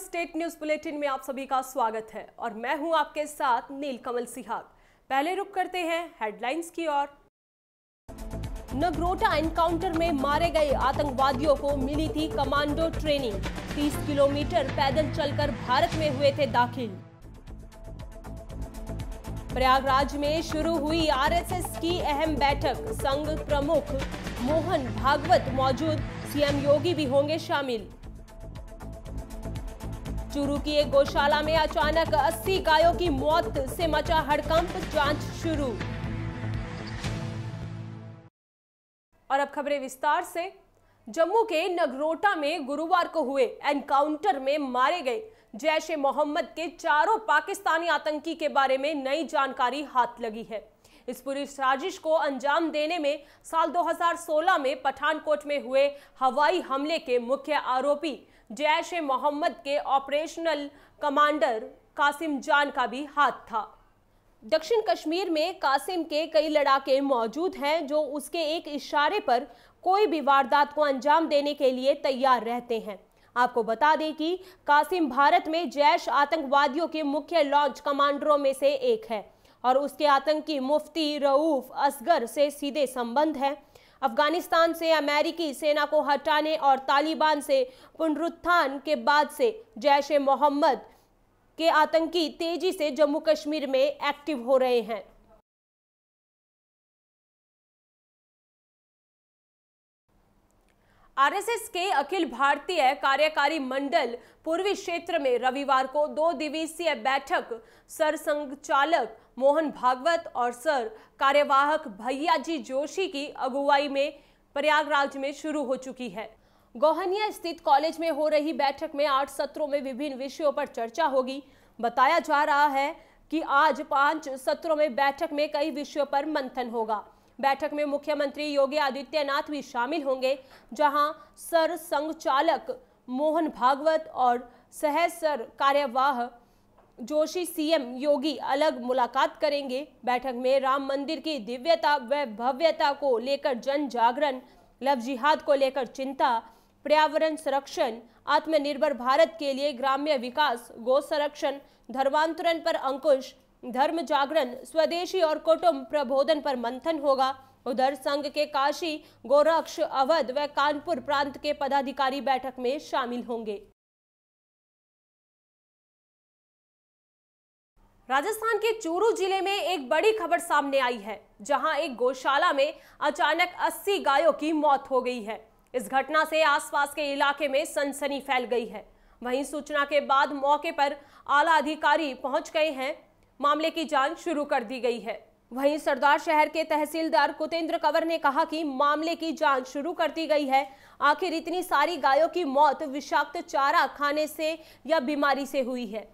state news bulletin में आप सभी का स्वागत है और मैं हूं आपके साथ नीलकमल सिहाग पहले रुक करते हैं हेडलाइंस की ओर नगरोटा एनकाउंटर में मारे गए आतंकवादियों को मिली थी कमांडो ट्रेनिंग 30 किलोमीटर पैदल चलकर भारत में हुए थे दाखिल प्रयागराज में शुरू हुई आरएसएस की अहम बैठक संघ प्रमुख मोहन भागवत मौजूद सीएम योगी भी होंगे शामिल चूरू की एक गौशाला में अचानक 80 गायों की मौत से मचा हड़कंप जांच शुरू और अब खबरें विस्तार से जम्मू के नगरोटा में गुरुवार को हुए एनकाउंटर में मारे गए जैश ए मोहम्मद के चारों पाकिस्तानी आतंकी के बारे में नई जानकारी हाथ लगी है इस पूरी साजिश को अंजाम देने में साल 2016 में पठानकोट में हुए हवाई हमले के मुख्य आरोपी जैश ए मोहम्मद के ऑपरेशनल कमांडर कासिम जान का भी हाथ था दक्षिण कश्मीर में कासिम के कई लड़ाके मौजूद हैं जो उसके एक इशारे पर कोई भी वारदात को अंजाम देने के लिए तैयार रहते हैं आपको बता दें कि कासिम भारत में जैश आतंकवादियों के मुख्य लॉन्च कमांडरों में से एक है और उसके आतंकी मुफ्ती रऊफ असगर से सीधे संबंध है अफगानिस्तान से अमेरिकी सेना को हटाने और तालिबान से पुनरुत्थान के बाद से जैश ए मोहम्मद के आतंकी तेजी से जम्मू कश्मीर में एक्टिव हो रहे हैं आरएसएस के अखिल भारतीय कार्यकारी मंडल पूर्वी क्षेत्र में रविवार को दो दिवसीय बैठक सर संचालक मोहन भागवत और सर कार्यवाहक भैया जी जोशी की अगुवाई में प्रयागराज में शुरू हो चुकी है गोहनिया स्थित कॉलेज में हो रही बैठक में आठ सत्रों में विभिन्न विषयों पर चर्चा होगी बताया जा रहा है कि आज पांच सत्रों में बैठक में कई विषयों पर मंथन होगा बैठक में मुख्यमंत्री योगी आदित्यनाथ भी शामिल होंगे जहां सर संघ चालक मोहन भागवत और सह सर कार्यवाह जोशी सीएम योगी अलग मुलाकात करेंगे बैठक में राम मंदिर की दिव्यता व भव्यता को लेकर जन जागरण लव जिहाद को लेकर चिंता पर्यावरण संरक्षण आत्मनिर्भर भारत के लिए ग्राम्य विकास गो संरक्षण धर्मांतरण पर अंकुश धर्म जागरण स्वदेशी और कुटुंब प्रबोधन पर मंथन होगा उधर संघ के काशी गोरक्ष अवध व कानपुर प्रांत के पदाधिकारी बैठक में शामिल होंगे राजस्थान के चूरू जिले में एक बड़ी खबर सामने आई है जहां एक गौशाला में अचानक 80 गायों की मौत हो गई है इस घटना से आसपास के इलाके में सनसनी फैल गई है वहीं सूचना के बाद मौके पर आला अधिकारी पहुंच गए हैं मामले की जांच शुरू कर दी गई है वहीं सरदार शहर के तहसीलदार कुतेंद्र कंवर ने कहा कि मामले की जांच शुरू कर दी गई है आखिर इतनी सारी गायों की मौत विषाक्त चारा खाने से या बीमारी से हुई है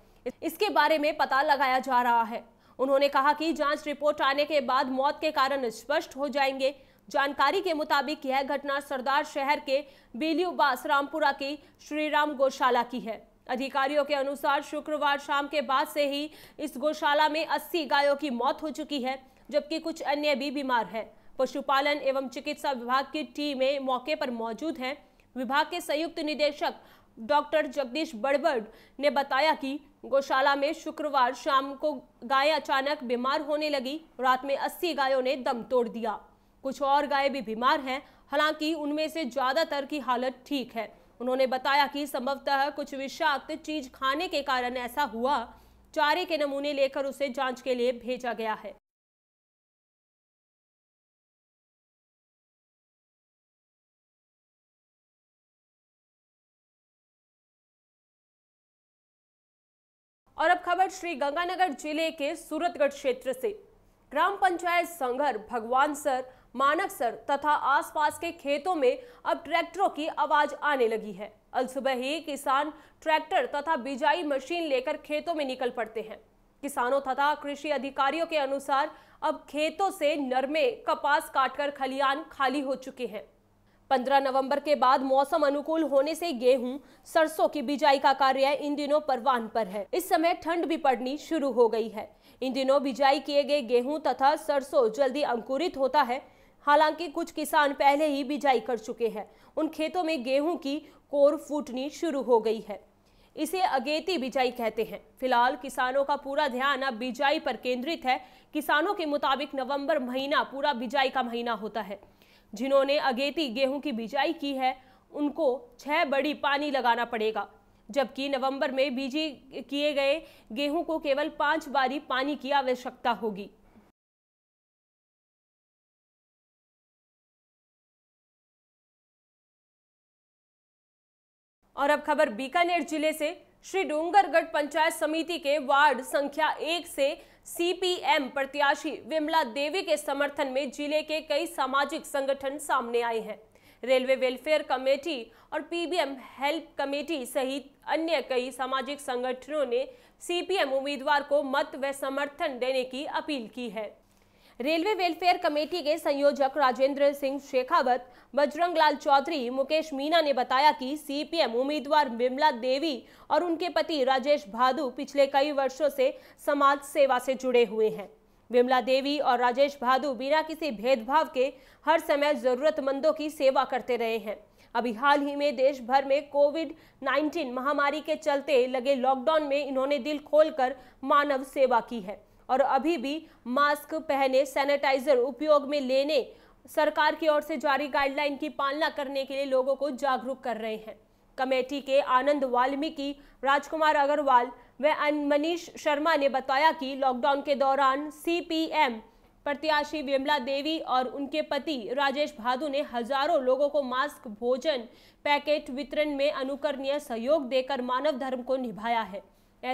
इसके बारे में पता लगाया जा रहा है उन्होंने कहा कि जांच रिपोर्ट आने के बाद मौत के कारण स्पष्ट हो जाएंगे जानकारी के मुताबिक यह घटना सरदार शहर के बेलियोबास रामपुरा की श्रीराम गौशाला की है अधिकारियों के अनुसार शुक्रवार शाम के बाद से ही इस गौशाला में 80 गायों की मौत हो चुकी है जबकि कुछ अन्य भी बीमार हैं पशुपालन एवं चिकित्सा विभाग की टीमें मौके पर मौजूद हैं विभाग के संयुक्त निदेशक डॉक्टर जगदीश बड़बड़ ने बताया कि गौशाला में शुक्रवार शाम को गाय अचानक बीमार होने लगी रात में अस्सी गायों ने दम तोड़ दिया कुछ और गाय भी बीमार हैं हालांकि उनमें से ज़्यादातर की हालत ठीक है उन्होंने बताया कि संभवतः कुछ विषाक्त चीज खाने के कारण ऐसा हुआ चारे के नमूने लेकर उसे जांच के लिए भेजा गया है और अब खबर श्री गंगानगर जिले के सूरतगढ़ क्षेत्र से ग्राम पंचायत संघर भगवान सर मानकसर तथा आसपास के खेतों में अब ट्रैक्टरों की आवाज आने लगी है अल सुबह ही किसान ट्रैक्टर तथा बिजाई मशीन लेकर खेतों में निकल पड़ते हैं किसानों तथा कृषि अधिकारियों के अनुसार अब खेतों से नरमे कपास काटकर खलियान खाली हो चुके हैं 15 नवंबर के बाद मौसम अनुकूल होने से गेहूं, सरसों की बिजाई का कार्य इन दिनों परवान पर है इस समय ठंड भी पड़नी शुरू हो गई है इन दिनों बिजाई किए गए गेहूं तथा सरसों जल्दी अंकुरित होता है हालांकि कुछ किसान पहले ही बिजाई कर चुके हैं उन खेतों में गेहूं की कोर फूटनी शुरू हो गई है इसे अगेती बिजाई कहते हैं फिलहाल किसानों का पूरा ध्यान अब बिजाई पर केंद्रित है किसानों के मुताबिक नवंबर महीना पूरा बिजाई का महीना होता है जिन्होंने अगेती गेहूं की बिजाई की है उनको छह बड़ी पानी लगाना पड़ेगा जबकि नवंबर में बीजी किए गए गेहूं को केवल पांच बारी पानी की आवश्यकता होगी और अब खबर बीकानेर जिले से श्री डोंगरगढ़ पंचायत समिति के वार्ड संख्या एक से सीपीएम प्रत्याशी विमला देवी के समर्थन में जिले के कई सामाजिक संगठन सामने आए हैं रेलवे वेलफेयर कमेटी और पीबीएम हेल्प कमेटी सहित अन्य कई सामाजिक संगठनों ने सीपीएम उम्मीदवार को मत व समर्थन देने की अपील की है रेलवे वेलफेयर कमेटी के संयोजक राजेंद्र सिंह शेखावत बजरंग लाल चौधरी मुकेश मीना ने बताया कि सीपीएम उम्मीदवार विमला देवी और उनके पति राजेश भादु पिछले कई वर्षों से समाज सेवा से जुड़े हुए हैं विमला देवी और राजेश भादु बिना किसी भेदभाव के हर समय जरूरतमंदों की सेवा करते रहे हैं अभी हाल ही में देश भर में कोविड 19 महामारी के चलते लगे लॉकडाउन में इन्होंने दिल खोलकर मानव सेवा की है और अभी भी मास्क पहने सैनिटाइजर उपयोग में लेने सरकार की ओर से जारी गाइडलाइन की पालना करने के लिए लोगों को जागरूक कर रहे हैं कमेटी के आनंद वाल्मीकि राजकुमार अग्रवाल व मनीष शर्मा ने बताया कि लॉकडाउन के दौरान सीपीएम प्रत्याशी विमला देवी और उनके पति राजेश भादु ने हजारों लोगों को मास्क भोजन पैकेट वितरण में अनुकरणीय सहयोग देकर मानव धर्म को निभाया है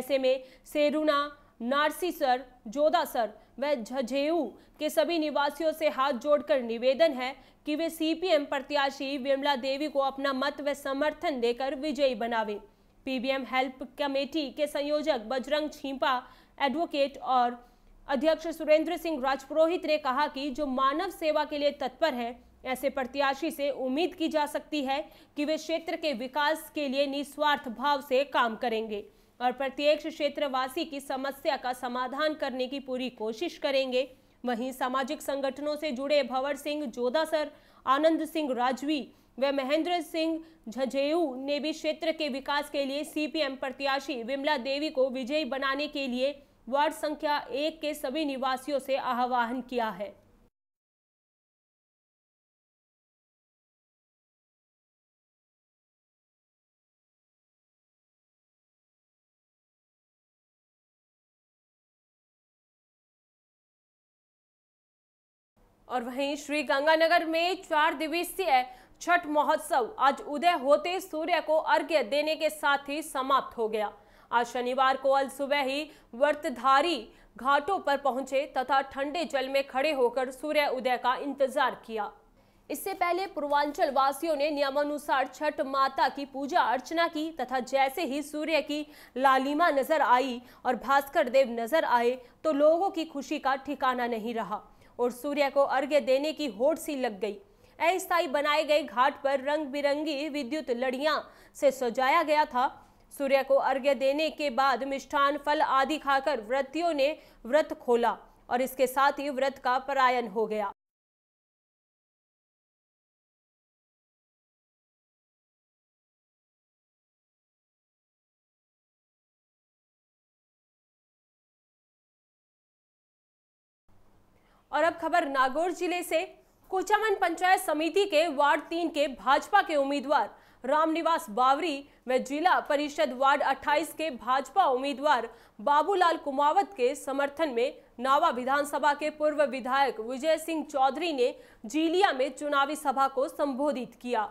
ऐसे में सेरुना नारसी सर जोधा सर व झेऊ के सभी निवासियों से हाथ जोड़कर निवेदन है कि वे सीपीएम प्रत्याशी विमला देवी को अपना मत व समर्थन देकर विजयी बनावें पीबीएम हेल्प कमेटी के संयोजक बजरंग छिंपा एडवोकेट और अध्यक्ष सुरेंद्र सिंह राजपुरोहित ने कहा कि जो मानव सेवा के लिए तत्पर है ऐसे प्रत्याशी से उम्मीद की जा सकती है कि वे क्षेत्र के विकास के लिए निस्वार्थ भाव से काम करेंगे और प्रत्येक क्षेत्रवासी की समस्या का समाधान करने की पूरी कोशिश करेंगे वहीं सामाजिक संगठनों से जुड़े भंवर सिंह जोदासर आनंद सिंह राजवी व महेंद्र सिंह झजेऊ ने भी क्षेत्र के विकास के लिए सीपीएम प्रत्याशी विमला देवी को विजयी बनाने के लिए वार्ड संख्या एक के सभी निवासियों से आह्वान किया है और वहीं श्री गंगानगर में चार दिवसीय छठ महोत्सव आज उदय होते सूर्य को अर्घ्य देने के साथ ही समाप्त हो गया आज शनिवार को अल सुबह ही वर्तधारी घाटों पर पहुंचे तथा ठंडे जल में खड़े होकर सूर्य उदय का इंतजार किया इससे पहले पूर्वांचल वासियों ने नियमानुसार छठ माता की पूजा अर्चना की तथा जैसे ही सूर्य की लालिमा नजर आई और भास्कर देव नजर आए तो लोगों की खुशी का ठिकाना नहीं रहा और सूर्य को अर्घ्य देने की होड़ सी लग गई अस्थायी बनाए गए घाट पर रंग बिरंगी विद्युत लड़िया से सजाया गया था सूर्य को अर्घ्य देने के बाद मिष्ठान फल आदि खाकर व्रतियों ने व्रत खोला और इसके साथ ही व्रत का परायण हो गया और अब खबर नागौर जिले से कोचामन पंचायत समिति के वार्ड तीन के भाजपा के उम्मीदवार रामनिवास बावरी व जिला परिषद वार्ड 28 के भाजपा उम्मीदवार बाबूलाल कुमावत के समर्थन में नावा विधानसभा के पूर्व विधायक विजय सिंह चौधरी ने जीलिया में चुनावी सभा को संबोधित किया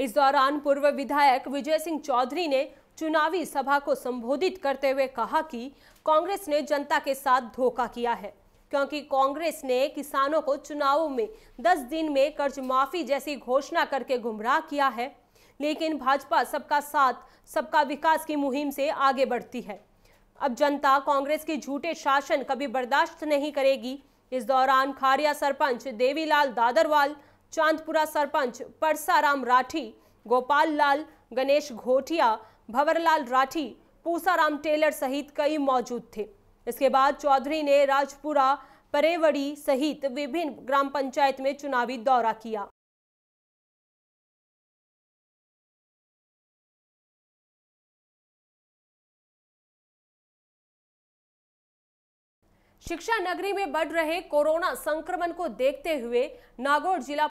इस दौरान पूर्व विधायक विजय सिंह चौधरी ने चुनावी सभा को संबोधित करते हुए कहा कि कांग्रेस ने जनता के साथ धोखा किया है क्योंकि कांग्रेस ने किसानों को चुनावों में 10 दिन में कर्ज माफी जैसी घोषणा करके गुमराह किया है लेकिन भाजपा सबका साथ सबका विकास की मुहिम से आगे बढ़ती है अब जनता कांग्रेस के झूठे शासन कभी बर्दाश्त नहीं करेगी इस दौरान खारिया सरपंच देवीलाल दादरवाल चांदपुरा सरपंच परसाराम राठी गोपाल लाल गणेश घोटिया भंवरलाल राठी पूसाराम टेलर सहित कई मौजूद थे इसके बाद चौधरी ने राजपुरा परेवड़ी सहित विभिन्न ग्राम पंचायत में चुनावी दौरा किया शिक्षा नगरी में बढ़ रहे कोरोना संक्रमण को देखते हुए नागौर जिला